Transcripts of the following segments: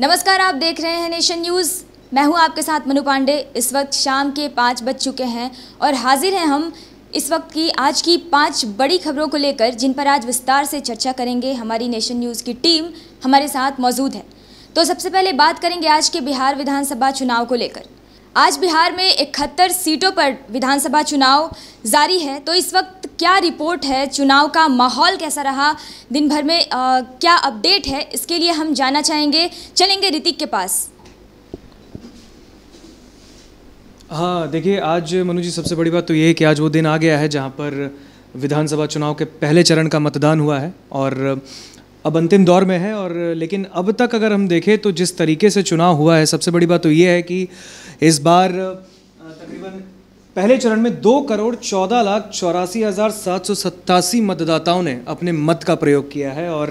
नमस्कार आप देख रहे हैं नेशन न्यूज़ मैं हूं आपके साथ मनु पांडे इस वक्त शाम के पाँच बज चुके हैं और हाजिर हैं हम इस वक्त की आज की पांच बड़ी खबरों को लेकर जिन पर आज विस्तार से चर्चा करेंगे हमारी नेशन न्यूज़ की टीम हमारे साथ मौजूद है तो सबसे पहले बात करेंगे आज के बिहार विधानसभा चुनाव को लेकर आज बिहार में इकहत्तर सीटों पर विधानसभा चुनाव जारी है तो इस वक्त क्या रिपोर्ट है चुनाव का माहौल कैसा रहा दिन भर में आ, क्या अपडेट है इसके लिए हम जाना चाहेंगे चलेंगे ऋतिक के पास हाँ देखिए आज मनु जी सबसे बड़ी बात तो ये है कि आज वो दिन आ गया है जहाँ पर विधानसभा चुनाव के पहले चरण का मतदान हुआ है और अब अंतिम दौर में है और लेकिन अब तक अगर हम देखें तो जिस तरीके से चुनाव हुआ है सबसे बड़ी बात तो ये है कि इस बार तकरीबन पहले चरण में दो करोड़ चौदह लाख चौरासी हज़ार सात सौ सत्तासी मतदाताओं ने अपने मत का प्रयोग किया है और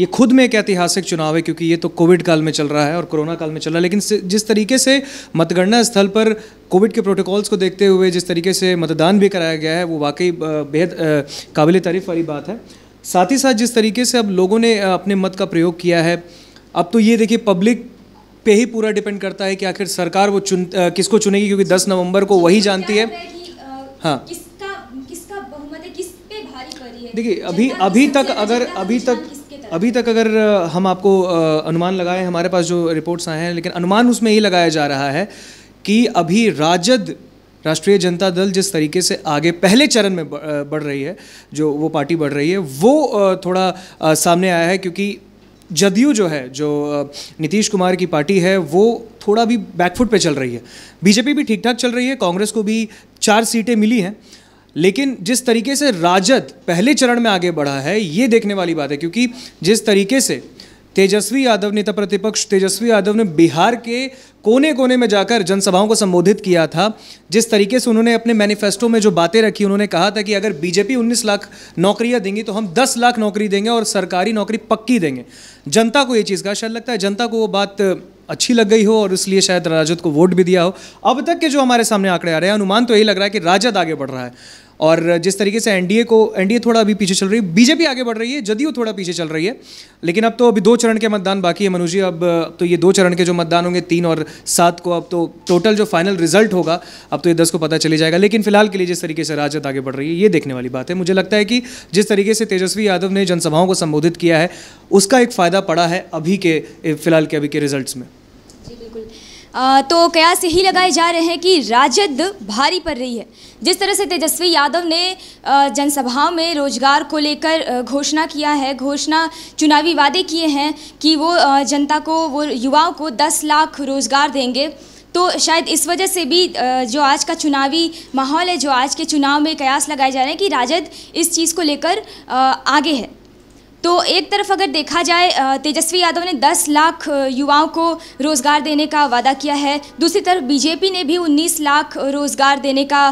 ये खुद में एक ऐतिहासिक चुनाव है क्योंकि ये तो कोविड काल में चल रहा है और कोरोना काल में चल रहा है लेकिन जिस तरीके से मतगणना स्थल पर कोविड के प्रोटोकॉल्स को देखते हुए जिस तरीके से मतदान भी कराया गया है वो वाकई बेहद काबिल तारीफ वाली बात है साथ ही साथ जिस तरीके से अब लोगों ने अपने मत का प्रयोग किया है अब तो ये देखिए पब्लिक पे ही पूरा डिपेंड करता है कि आखिर सरकार वो चुन आ, किसको चुनेगी क्योंकि 10 नवंबर को तो वही जानती है हाँ देखिए अभी अभी तक अगर अभी तक अभी तक अगर हम आपको अनुमान लगाए हमारे पास जो रिपोर्ट्स आए हैं लेकिन अनुमान उसमें ही लगाया जा रहा है कि अभी राजद राष्ट्रीय जनता दल जिस तरीके से आगे पहले चरण में बढ़ रही है जो वो पार्टी बढ़ रही है वो थोड़ा सामने आया है क्योंकि जदयू जो है जो नीतीश कुमार की पार्टी है वो थोड़ा भी बैकफुट पे चल रही है बीजेपी भी ठीक ठाक चल रही है कांग्रेस को भी चार सीटें मिली हैं लेकिन जिस तरीके से राजद पहले चरण में आगे बढ़ा है ये देखने वाली बात है क्योंकि जिस तरीके से तेजस्वी यादव नेता प्रतिपक्ष तेजस्वी यादव ने बिहार के कोने कोने में जाकर जनसभाओं को संबोधित किया था जिस तरीके से उन्होंने अपने मैनिफेस्टो में जो बातें रखी उन्होंने कहा था कि अगर बीजेपी 19 लाख नौकरियां देंगी तो हम 10 लाख नौकरी देंगे और सरकारी नौकरी पक्की देंगे जनता को ये चीज़ का शायद लगता है जनता को वो बात अच्छी लग गई हो और इसलिए शायद राजद को वोट भी दिया हो अब तक के जो हमारे सामने आंकड़े आ रहे हैं अनुमान तो यही लग रहा है कि राजद आगे बढ़ रहा है और जिस तरीके से एनडीए को एनडीए थोड़ा अभी पीछे चल रही है बीजेपी आगे बढ़ रही है जदयू थोड़ा पीछे चल रही है लेकिन अब तो अभी दो चरण के मतदान बाकी है मनुजी अब तो ये दो चरण के जो मतदान होंगे तीन और सात को अब तो टोटल जो फाइनल रिजल्ट होगा अब तो ये दस को पता चले जाएगा लेकिन फिलहाल के लिए जिस तरीके से राजद आगे बढ़ रही है ये देखने वाली बात है मुझे लगता है कि जिस तरीके से तेजस्वी यादव ने जनसभाओं को संबोधित किया है उसका एक फ़ायदा पड़ा है अभी के फिलहाल के अभी के रिजल्ट में तो कयास यही लगाए जा रहे हैं कि राजद भारी पड़ रही है जिस तरह से तेजस्वी यादव ने जनसभाओं में रोजगार को लेकर घोषणा किया है घोषणा चुनावी वादे किए हैं कि वो जनता को वो युवाओं को 10 लाख रोज़गार देंगे तो शायद इस वजह से भी जो आज का चुनावी माहौल है जो आज के चुनाव में कयास लगाए जा रहे हैं कि राजद इस चीज़ को लेकर आगे है तो एक तरफ अगर देखा जाए तेजस्वी यादव ने 10 लाख युवाओं को रोज़गार देने का वादा किया है दूसरी तरफ बीजेपी ने भी 19 लाख रोज़गार देने का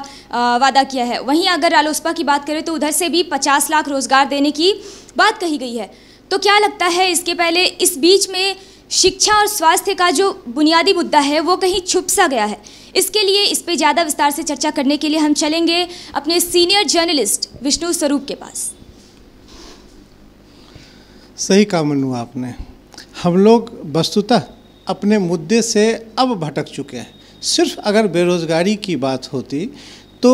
वादा किया है वहीं अगर रालोसपा की बात करें तो उधर से भी 50 लाख रोज़गार देने की बात कही गई है तो क्या लगता है इसके पहले इस बीच में शिक्षा और स्वास्थ्य का जो बुनियादी मुद्दा है वो कहीं छुप सा गया है इसके लिए इस पर ज़्यादा विस्तार से चर्चा करने के लिए हम चलेंगे अपने सीनियर जर्नलिस्ट विष्णु स्वरूप के पास सही काम हुआ आपने हम लोग वस्तुतः अपने मुद्दे से अब भटक चुके हैं सिर्फ अगर बेरोज़गारी की बात होती तो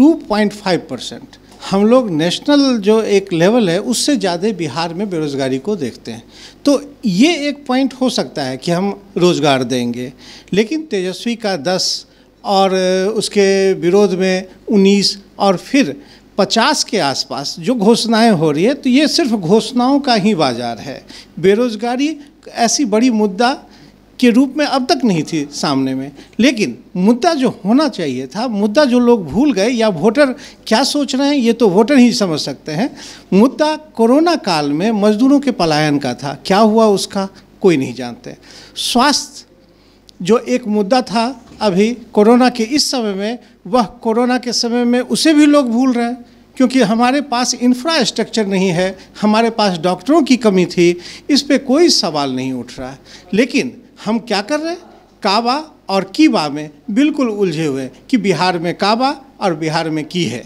2.5 परसेंट हम लोग नेशनल जो एक लेवल है उससे ज़्यादा बिहार में बेरोज़गारी को देखते हैं तो ये एक पॉइंट हो सकता है कि हम रोज़गार देंगे लेकिन तेजस्वी का 10 और उसके विरोध में 19 और फिर पचास के आसपास जो घोषणाएं हो रही है तो ये सिर्फ घोषणाओं का ही बाजार है बेरोजगारी ऐसी बड़ी मुद्दा के रूप में अब तक नहीं थी सामने में लेकिन मुद्दा जो होना चाहिए था मुद्दा जो लोग भूल गए या वोटर क्या सोच रहे हैं ये तो वोटर ही समझ सकते हैं मुद्दा कोरोना काल में मजदूरों के पलायन का था क्या हुआ उसका कोई नहीं जानते स्वास्थ्य जो एक मुद्दा था अभी कोरोना के इस समय में वह कोरोना के समय में उसे भी लोग भूल रहे हैं क्योंकि हमारे पास इंफ्रास्ट्रक्चर नहीं है हमारे पास डॉक्टरों की कमी थी इस पर कोई सवाल नहीं उठ रहा है लेकिन हम क्या कर रहे हैं काबा और कीबा में बिल्कुल उलझे हुए कि बिहार में काबा और बिहार में की है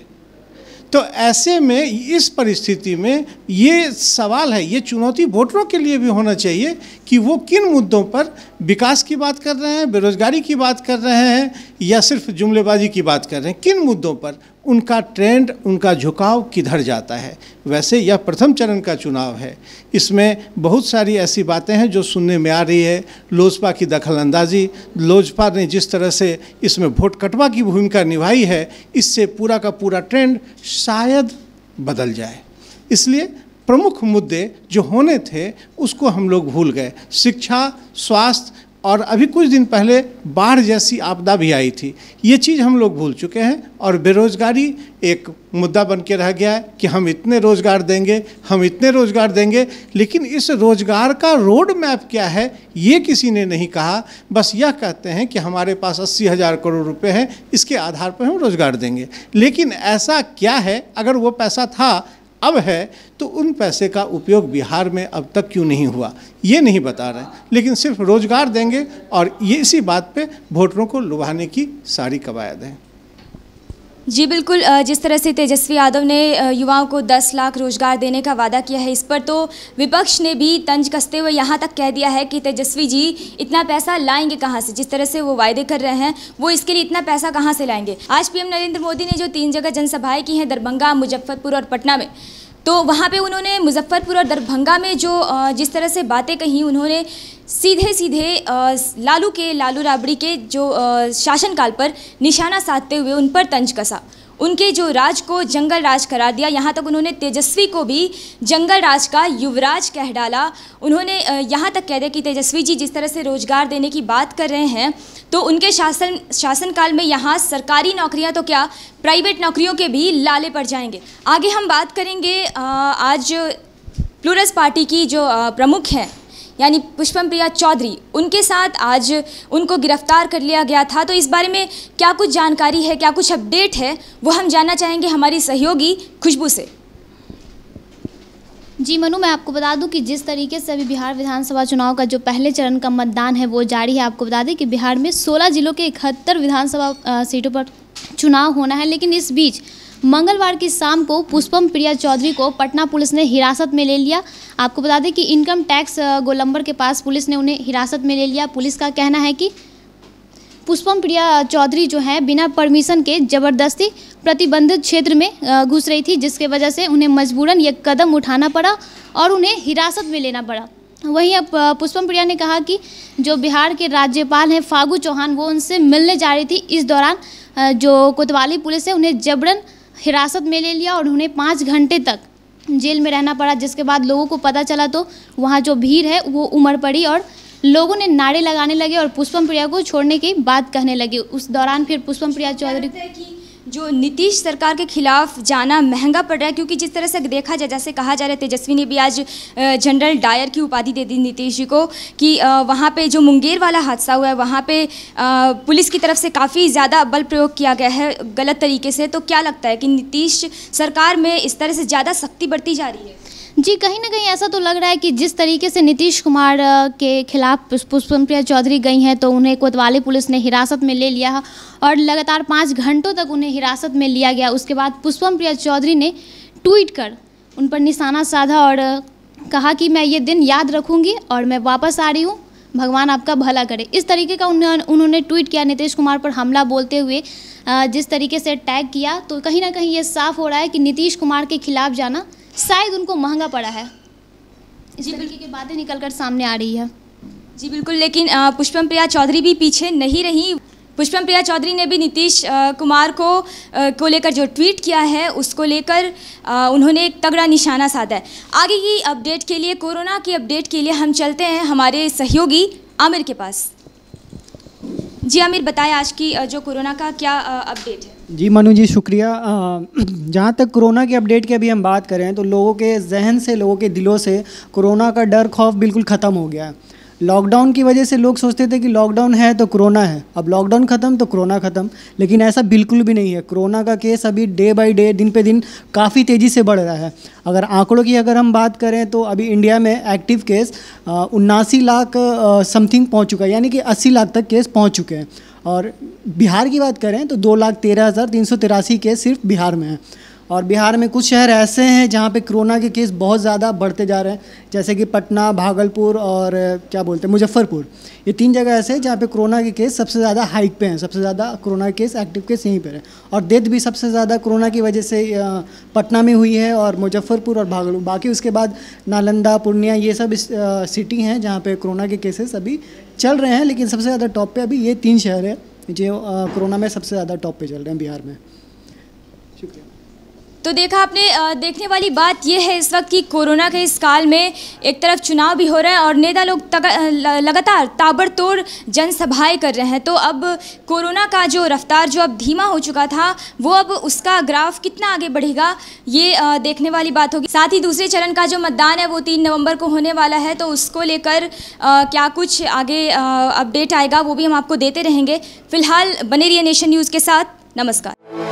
तो ऐसे में इस परिस्थिति में ये सवाल है ये चुनौती वोटरों के लिए भी होना चाहिए कि वो किन मुद्दों पर विकास की बात कर रहे हैं बेरोजगारी की बात कर रहे हैं या सिर्फ जुमलेबाजी की बात कर रहे हैं किन मुद्दों पर उनका ट्रेंड उनका झुकाव किधर जाता है वैसे यह प्रथम चरण का चुनाव है इसमें बहुत सारी ऐसी बातें हैं जो सुनने में आ रही है लोजपा की दखलंदाजी लोजपा ने जिस तरह से इसमें वोट कटवा की भूमिका निभाई है इससे पूरा का पूरा ट्रेंड शायद बदल जाए इसलिए प्रमुख मुद्दे जो होने थे उसको हम लोग भूल गए शिक्षा स्वास्थ्य और अभी कुछ दिन पहले बाढ़ जैसी आपदा भी आई थी ये चीज़ हम लोग भूल चुके हैं और बेरोज़गारी एक मुद्दा बन के रह गया है कि हम इतने रोज़गार देंगे हम इतने रोज़गार देंगे लेकिन इस रोज़गार का रोड मैप क्या है ये किसी ने नहीं कहा बस यह कहते हैं कि हमारे पास अस्सी हज़ार करोड़ रुपए हैं इसके आधार पर हम रोज़गार देंगे लेकिन ऐसा क्या है अगर वो पैसा था अब है तो उन पैसे का उपयोग बिहार में अब तक क्यों नहीं हुआ ये नहीं बता रहे लेकिन सिर्फ रोजगार देंगे और ये इसी बात पे वोटरों को लुभाने की सारी कवायद है जी बिल्कुल जिस तरह से तेजस्वी यादव ने युवाओं को 10 लाख रोजगार देने का वादा किया है इस पर तो विपक्ष ने भी तंज कसते हुए यहाँ तक कह दिया है कि तेजस्वी जी इतना पैसा लाएंगे कहाँ से जिस तरह से वो वायदे कर रहे हैं वो इसके लिए इतना पैसा कहाँ से लाएंगे आज पीएम नरेंद्र मोदी ने जो तीन जगह जनसभाएं की हैं दरभंगा मुजफ्फरपुर और पटना में तो वहाँ पे उन्होंने मुजफ्फ़रपुर और दरभंगा में जो जिस तरह से बातें कहीं उन्होंने सीधे सीधे लालू के लालू राबड़ी के जो शासनकाल पर निशाना साधते हुए उन पर तंज कसा उनके जो राज को जंगल राज करा दिया यहाँ तक उन्होंने तेजस्वी को भी जंगल राज का युवराज कह डाला उन्होंने यहाँ तक कह दिया कि तेजस्वी जी जिस तरह से रोजगार देने की बात कर रहे हैं तो उनके शासन शासनकाल में यहाँ सरकारी नौकरियाँ तो क्या प्राइवेट नौकरियों के भी लाले पड़ जाएंगे आगे हम बात करेंगे आज प्लूरस पार्टी की जो प्रमुख हैं यानी पुष्पम प्रिया चौधरी उनके साथ आज उनको गिरफ्तार कर लिया गया था तो इस बारे में क्या कुछ जानकारी है क्या कुछ अपडेट है वो हम जानना चाहेंगे हमारी सहयोगी खुशबू से जी मनु मैं आपको बता दूं कि जिस तरीके से अभी बिहार विधानसभा चुनाव का जो पहले चरण का मतदान है वो जारी है आपको बता दें कि बिहार में 16 जिलों के इकहत्तर विधानसभा सीटों पर चुनाव होना है लेकिन इस बीच मंगलवार की शाम को पुष्पम प्रिया चौधरी को पटना पुलिस ने हिरासत में ले लिया आपको बता दें कि इनकम टैक्स गोलंबर के पास पुलिस ने उन्हें हिरासत में ले लिया पुलिस का कहना है कि पुष्पम प्रिया चौधरी जो है बिना परमिशन के ज़बरदस्ती प्रतिबंधित क्षेत्र में घुस रही थी जिसके वजह से उन्हें मजबूरन ये कदम उठाना पड़ा और उन्हें हिरासत में लेना पड़ा वहीं अब पुष्पम प्रिया ने कहा कि जो बिहार के राज्यपाल हैं फागू चौहान वो उनसे मिलने जा रही थी इस दौरान जो कोतवाली पुलिस है उन्हें जबरन हिरासत में ले लिया और उन्हें पाँच घंटे तक जेल में रहना पड़ा जिसके बाद लोगों को पता चला तो वहाँ जो भीड़ है वो उमड़ पड़ी और लोगों ने नारे लगाने लगे और पुष्पम प्रिया को छोड़ने की बात कहने लगे उस दौरान फिर पुष्पम प्रिया चौधरी जो नीतीश सरकार के खिलाफ जाना महंगा पड़ रहा है क्योंकि जिस तरह से देखा जाए जैसे कहा जा रहा है तेजस्वी ने भी आज जनरल डायर की उपाधि दे दी नीतीश जी को कि वहाँ पे जो मुंगेर वाला हादसा हुआ है वहाँ पे पुलिस की तरफ से काफ़ी ज़्यादा बल प्रयोग किया गया है गलत तरीके से तो क्या लगता है कि नीतीश सरकार में इस तरह से ज़्यादा सख्ती बढ़ती जा रही है जी कहीं ना कहीं ऐसा तो लग रहा है कि जिस तरीके से नीतीश कुमार के खिलाफ पुष्पम प्रिया चौधरी गई हैं तो उन्हें कोतवाली पुलिस ने हिरासत में ले लिया और लगातार पाँच घंटों तक उन्हें हिरासत में लिया गया उसके बाद पुष्पम प्रिया चौधरी ने ट्वीट कर उन पर निशाना साधा और कहा कि मैं ये दिन याद रखूँगी और मैं वापस आ रही हूँ भगवान आपका भला करे इस तरीके का उन्होंने उन्होंने ट्वीट किया नीतीश कुमार पर हमला बोलते हुए जिस तरीके से टैग किया तो कहीं ना कहीं ये साफ हो रहा है कि नीतीश कुमार के खिलाफ जाना शायद उनको महंगा पड़ा है जी तरीके की बातें निकल कर सामने आ रही है जी बिल्कुल लेकिन पुष्पम प्रिया चौधरी भी पीछे नहीं रही पुष्पम प्रिया चौधरी ने भी नीतीश कुमार को को लेकर जो ट्वीट किया है उसको लेकर उन्होंने एक तगड़ा निशाना साधा है आगे की अपडेट के लिए कोरोना की अपडेट के लिए हम चलते हैं हमारे सहयोगी आमिर के पास जी आमिर बताएं आज की जो कोरोना का क्या अपडेट है जी मनु जी शुक्रिया जहाँ तक कोरोना के अपडेट की अभी हम बात करें तो लोगों के जहन से लोगों के दिलों से कोरोना का डर खौफ बिल्कुल ख़त्म हो गया है लॉकडाउन की वजह से लोग सोचते थे कि लॉकडाउन है तो कोरोना है अब लॉकडाउन ख़त्म तो कोरोना ख़त्म लेकिन ऐसा बिल्कुल भी नहीं है कोरोना का केस अभी डे बाई डे दिन पे दिन काफ़ी तेज़ी से बढ़ रहा है अगर आंकड़ों की अगर हम बात करें तो अभी इंडिया में एक्टिव केस उन्नासी लाख समथिंग पहुँच चुका है यानी कि अस्सी लाख तक केस पहुँच चुके हैं और बिहार की बात करें तो दो लाख तेरह हज़ार तीन सौ तिरासी केस सिर्फ बिहार में हैं और बिहार में कुछ शहर ऐसे हैं जहाँ पे कोरोना के केस बहुत ज़्यादा बढ़ते जा रहे हैं जैसे कि पटना भागलपुर और क्या बोलते हैं मुजफ्फरपुर ये तीन जगह ऐसे हैं जहाँ पे कोरोना के केस सबसे ज़्यादा हाइक पे हैं सबसे ज़्यादा कोरोना केस एक्टिव केस यहीं पर है और डेथ भी सबसे ज़्यादा कोरोना की वजह से पटना में हुई है और मुजफ्फरपुर और भागलपुर बाकी उसके बाद नालंदा पूर्णिया ये सब सिटी हैं जहाँ पर कोरोना के केसेस अभी चल रहे हैं लेकिन सबसे ज़्यादा टॉप पे अभी ये तीन शहर है जो कोरोना में सबसे ज़्यादा टॉप पे चल रहे हैं बिहार में तो देखा आपने देखने वाली बात यह है इस वक्त कि कोरोना के इस काल में एक तरफ चुनाव भी हो रहा है और नेता लोग लगातार ताबड़तोड़ जनसभाएं कर रहे हैं तो अब कोरोना का जो रफ्तार जो अब धीमा हो चुका था वो अब उसका ग्राफ कितना आगे बढ़ेगा ये देखने वाली बात होगी साथ ही दूसरे चरण का जो मतदान है वो तीन नवम्बर को होने वाला है तो उसको लेकर क्या कुछ आगे अपडेट आएगा वो भी हम आपको देते रहेंगे फिलहाल बने रही नेशन न्यूज़ के साथ नमस्कार